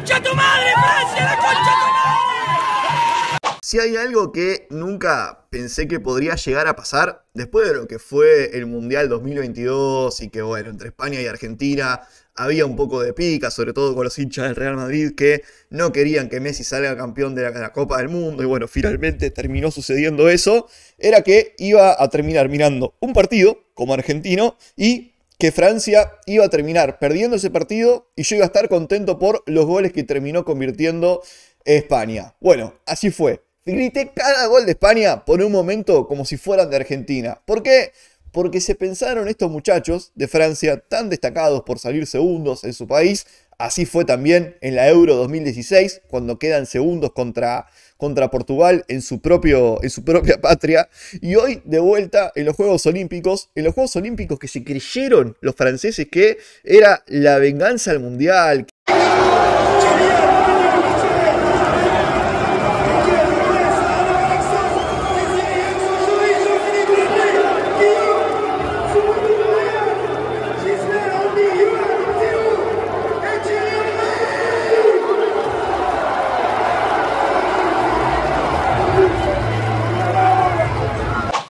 tu madre, madre! Si hay algo que nunca pensé que podría llegar a pasar, después de lo que fue el Mundial 2022 y que, bueno, entre España y Argentina había un poco de pica, sobre todo con los hinchas del Real Madrid que no querían que Messi salga campeón de la, de la, Copa del Mundo y bueno, finalmente terminó sucediendo eso, era que iba a terminar mirando un partido como argentino y que Francia iba a terminar perdiendo ese partido y yo iba a estar contento por los goles que terminó convirtiendo España. Bueno, así fue. Grité cada gol de España por un momento como si fueran de Argentina. ¿Por qué? Porque se pensaron estos muchachos de Francia, tan destacados por salir segundos en su país, Así fue también en la Euro 2016, cuando quedan segundos contra, contra Portugal en su, propio, en su propia patria. Y hoy, de vuelta, en los Juegos Olímpicos, en los Juegos Olímpicos que se creyeron los franceses que era la venganza al Mundial.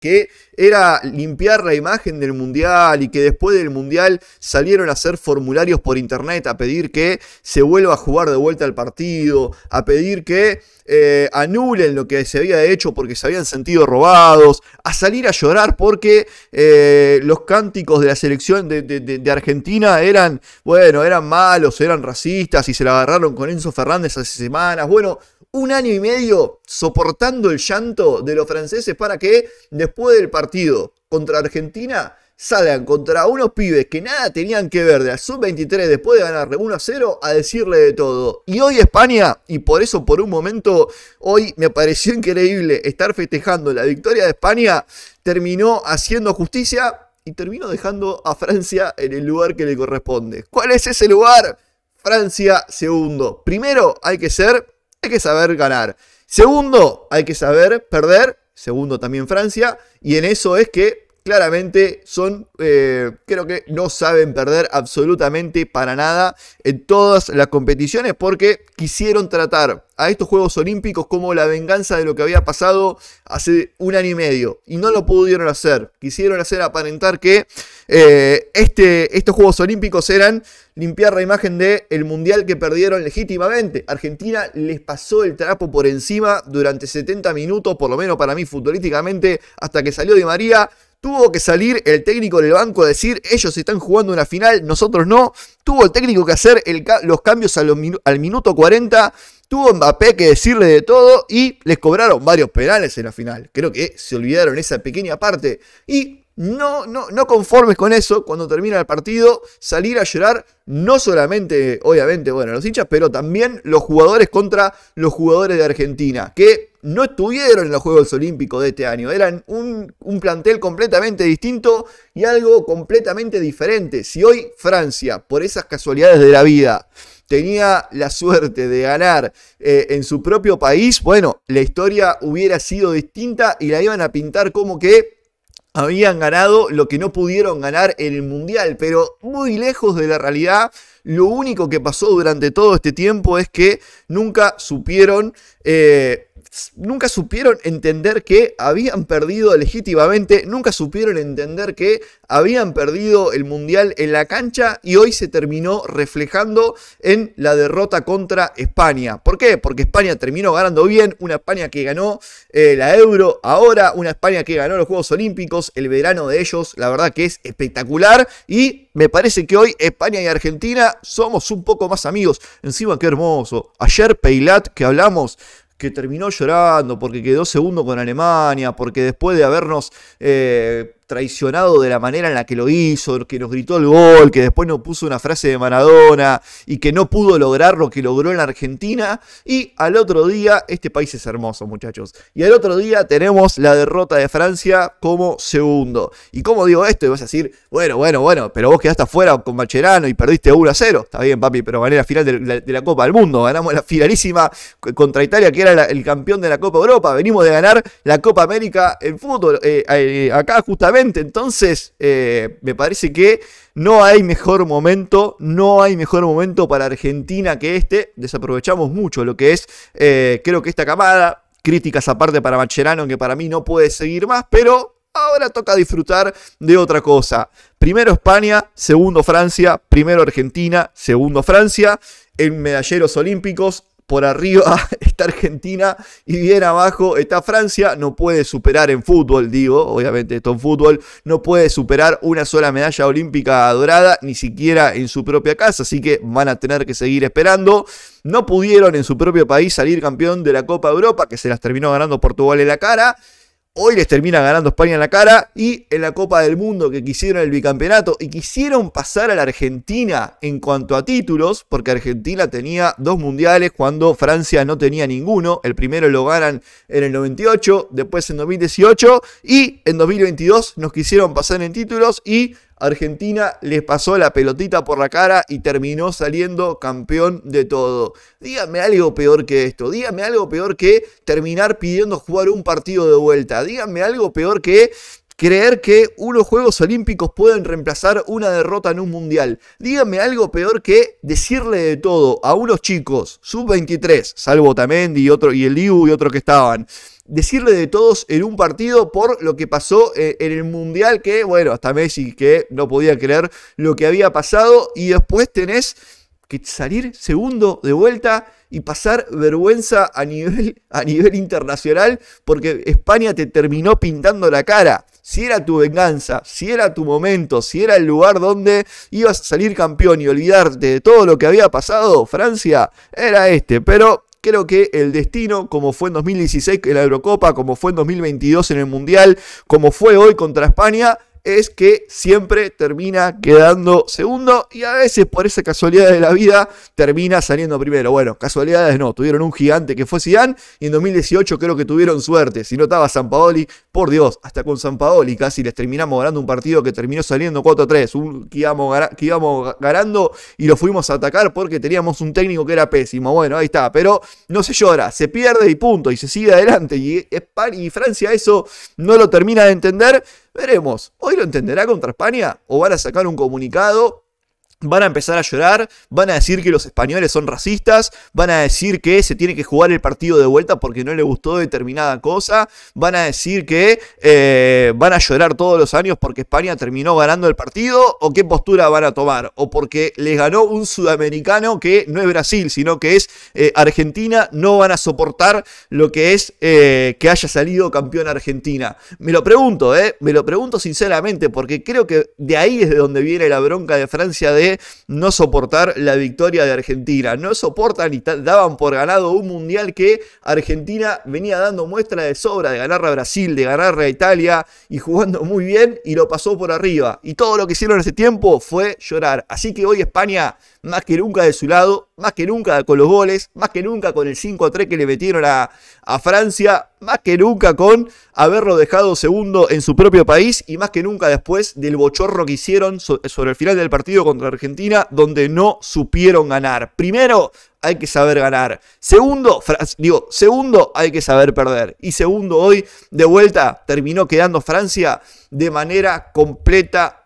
Okay. era limpiar la imagen del Mundial y que después del Mundial salieron a hacer formularios por internet a pedir que se vuelva a jugar de vuelta al partido, a pedir que eh, anulen lo que se había hecho porque se habían sentido robados, a salir a llorar porque eh, los cánticos de la selección de, de, Argentina eran, bueno, eran malos, eran racistas y se la agarraron con Enzo Fernández hace semanas. Bueno, un año y medio soportando el llanto de los franceses para que después del partido contra Argentina salgan contra unos pibes que nada tenían que ver de la sub-23 después de ganarle 1 a 0 a decirle de todo. Y hoy España, y por eso por un momento hoy me pareció increíble estar festejando la victoria de España, terminó haciendo justicia y terminó dejando a Francia en el lugar que le corresponde. ¿Cuál es ese lugar? Francia segundo. Primero hay que ser, hay que saber ganar. Segundo, hay que saber perder segundo también Francia, y en eso es que claramente son, eh, creo que no saben perder absolutamente para nada en todas las competiciones porque quisieron tratar a estos Juegos Olímpicos como la venganza de lo que había pasado hace un año y medio y no lo pudieron hacer. Quisieron hacer aparentar que eh, este, estos Juegos Olímpicos eran limpiar la imagen del el Mundial que perdieron legítimamente. Argentina les pasó el trapo por encima durante 70 minutos, por lo menos para mí futbolísticamente, hasta que salió Di María. Tuvo que salir el técnico del banco a decir, ellos están jugando una final, nosotros no. Tuvo el técnico que hacer los cambios al, al minuto 40. Tuvo Mbappé que decirle de todo y les cobraron varios penales en la final. Creo que se olvidaron esa pequeña parte. Y no, no, no conformes con eso, cuando termina el partido, salir a llorar, no solamente, obviamente, bueno, los hinchas, pero también los jugadores contra los jugadores de Argentina, que no estuvieron en los Juegos Olímpicos de este año. Eran un, plantel completamente distinto y algo completamente diferente. Si hoy Francia, por esas casualidades de la vida, tenía la suerte de ganar eh, en su propio país, bueno, la historia hubiera sido distinta y la iban a pintar como que habían ganado lo que no pudieron ganar en el Mundial, pero muy lejos de la realidad. Lo único que pasó durante todo este tiempo es que nunca supieron eh, nunca supieron entender que habían perdido legítimamente, nunca supieron entender que habían perdido el Mundial en la cancha y hoy se terminó reflejando en la derrota contra España. ¿Por qué? Porque España terminó ganando bien, una España que ganó eh, la Euro ahora, una España que ganó los Juegos Olímpicos, el verano de ellos, la verdad que es espectacular y me parece que hoy España y Argentina somos un poco más amigos. Encima, qué hermoso. Ayer Peilat, que hablamos, que terminó llorando porque quedó segundo con Alemania, porque después de habernos eh, traicionado de la manera en la que lo hizo, que nos gritó el gol, que después nos puso una frase de Maradona y que no pudo lograr lo que logró en Argentina. Y al otro día, este país es hermoso, muchachos. Y al otro día tenemos la derrota de Francia como segundo. Y como digo esto, y vas a decir, bueno, bueno, bueno, pero vos quedaste afuera con Macherano y perdiste 1 a 0. Está bien, papi, pero gané la final de la, Copa del Mundo. Ganamos la finalísima contra Italia, que era el campeón de la Copa Europa. Venimos de ganar la Copa América en fútbol. Eh, eh, acá justamente entonces, eh, me parece que no hay mejor momento, no hay mejor momento para Argentina que este. Desaprovechamos mucho lo que es, eh, creo que esta camada, críticas aparte para Macherano, que para mí no puede seguir más, pero ahora toca disfrutar de otra cosa. Primero España, segundo Francia, primero Argentina, segundo Francia. En medalleros olímpicos, por arriba está Argentina y bien abajo está Francia. No puede superar en fútbol, digo, obviamente esto en fútbol, no puede superar una sola medalla olímpica dorada, ni siquiera en su propia casa, así que van a tener que seguir esperando. No pudieron en su propio país salir campeón de la Copa Europa, que se las terminó ganando Portugal en la cara. Hoy les termina ganando España en la cara y en la Copa del Mundo que quisieron el bicampeonato y quisieron pasar a la Argentina en cuanto a títulos, porque Argentina tenía dos mundiales cuando Francia no tenía ninguno. El primero lo ganan en el 98, después en 2018 y en 2022 nos quisieron pasar en títulos y Argentina les pasó la pelotita por la cara y terminó saliendo campeón de todo. Dígame algo peor que esto, dígame algo peor que terminar pidiendo jugar un partido de vuelta, dígame algo peor que creer que unos Juegos Olímpicos pueden reemplazar una derrota en un mundial. Díganme algo peor que decirle de todo a unos chicos, sub-23, salvo Tamendi y, otro, y el Liu y otro que estaban. Decirle de todos en un partido por lo que pasó eh, en el mundial, que bueno, hasta Messi que no podía creer lo que había pasado y después tenés que salir segundo de vuelta y pasar vergüenza a nivel, a nivel internacional porque España te terminó pintando la cara. Si era tu venganza, si era tu momento, si era el lugar donde ibas a salir campeón y olvidarte de todo lo que había pasado, Francia era este. Pero creo que el destino, como fue en 2016 en la Eurocopa, como fue en 2022 en el Mundial, como fue hoy contra España, es que siempre termina quedando segundo y a veces por esa casualidad de la vida termina saliendo primero. Bueno, casualidades no, tuvieron un gigante que fue Zidane y en 2018 creo que tuvieron suerte. Si no estaba San Paoli, por Dios, hasta con San Paoli casi les terminamos ganando un partido que terminó saliendo 4-3, que íbamos, ganando y lo fuimos a atacar porque teníamos un técnico que era pésimo. Bueno, ahí está, pero no se llora, se pierde y punto y se sigue adelante y, y Francia eso no lo termina de entender Veremos. ¿Hoy lo entenderá contra España? ¿O van a sacar un comunicado van a empezar a llorar, van a decir que los españoles son racistas, van a decir que se tiene que jugar el partido de vuelta porque no le gustó determinada cosa, van a decir que eh, van a llorar todos los años porque España terminó ganando el partido, o qué postura van a tomar, o porque les ganó un sudamericano que no es Brasil, sino que es eh, Argentina, no van a soportar lo que es eh, que haya salido campeón Argentina. Me lo pregunto, me lo pregunto sinceramente, porque creo que de ahí es de donde viene la bronca de Francia de no soportar la victoria de Argentina. No soportan y daban por ganado un mundial que Argentina venía dando muestra de sobra, de ganar a Brasil, de ganar a Italia y jugando muy bien y lo pasó por arriba. Y todo lo que hicieron en ese tiempo fue llorar. Así que hoy España, más que nunca de su lado, más que nunca con los goles, más que nunca con el 5 a 3 que le metieron a, a Francia, más que nunca con haberlo dejado segundo en su propio país y más que nunca después del bochorno que hicieron sobre el final del partido contra Argentina Argentina donde no supieron ganar. Primero, hay que saber ganar. Segundo, digo, segundo, hay que saber perder. Y segundo, hoy, de vuelta, terminó quedando Francia de manera completa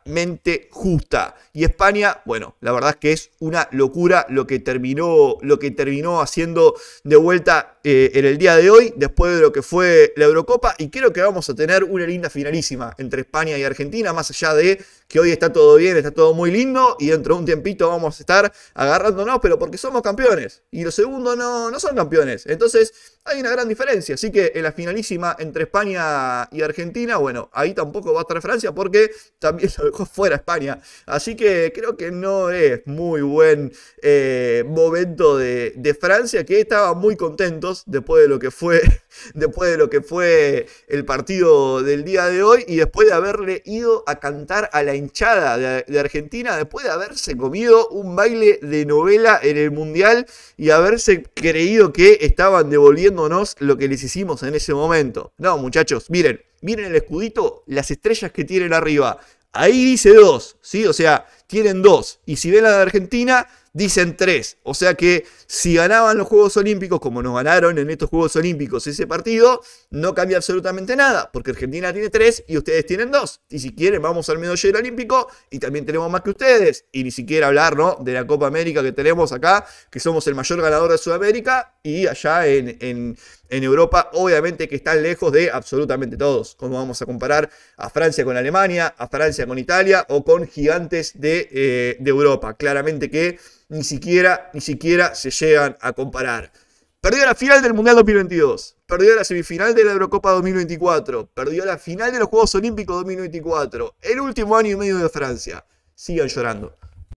justa. Y España, bueno, la verdad es que es una locura lo que terminó, lo que terminó haciendo de vuelta eh, en el día de hoy, después de lo que fue la Eurocopa. Y creo que vamos a tener una linda finalísima entre España y Argentina, más allá de que hoy está todo bien, está todo muy lindo y dentro de un tiempito vamos a estar agarrándonos, pero porque somos campeones. Y los segundos no, no son campeones. Entonces hay una gran diferencia. Así que en la finalísima entre España y Argentina, bueno, ahí tampoco va a estar Francia porque también lo dejó fuera España. Así que creo que no es muy buen eh, momento de, Francia, que estaban muy contentos después de lo que fue, después de lo que fue el partido del día de hoy y después de haberle ido a cantar a la hinchada de Argentina, después de haberse comido un baile de novela en el Mundial y haberse creído que estaban devolviendo lo que les hicimos en ese momento. No, muchachos, miren, miren el escudito, las estrellas que tienen arriba. Ahí dice dos, ¿sí? O sea, tienen dos. Y si ven la de Argentina, dicen tres. O sea que si ganaban los Juegos Olímpicos, como nos ganaron en estos Juegos Olímpicos ese partido, no cambia absolutamente nada, porque Argentina tiene tres y ustedes tienen dos. Y si quieren, vamos al Medellín olímpico y también tenemos más que ustedes. Y ni siquiera hablar de la Copa América que tenemos acá, que somos el mayor ganador de Sudamérica y allá en, en, Europa, obviamente que están lejos de absolutamente todos. cómo vamos a comparar a Francia con Alemania, a Francia con Italia o con gigantes de, eh, de Europa? Claramente que ni siquiera, ni siquiera se llegan a comparar. Perdió la final del Mundial 2022, perdió la semifinal de la Eurocopa 2024, perdió la final de los Juegos Olímpicos 2024, el último año y medio de Francia. Sigan llorando.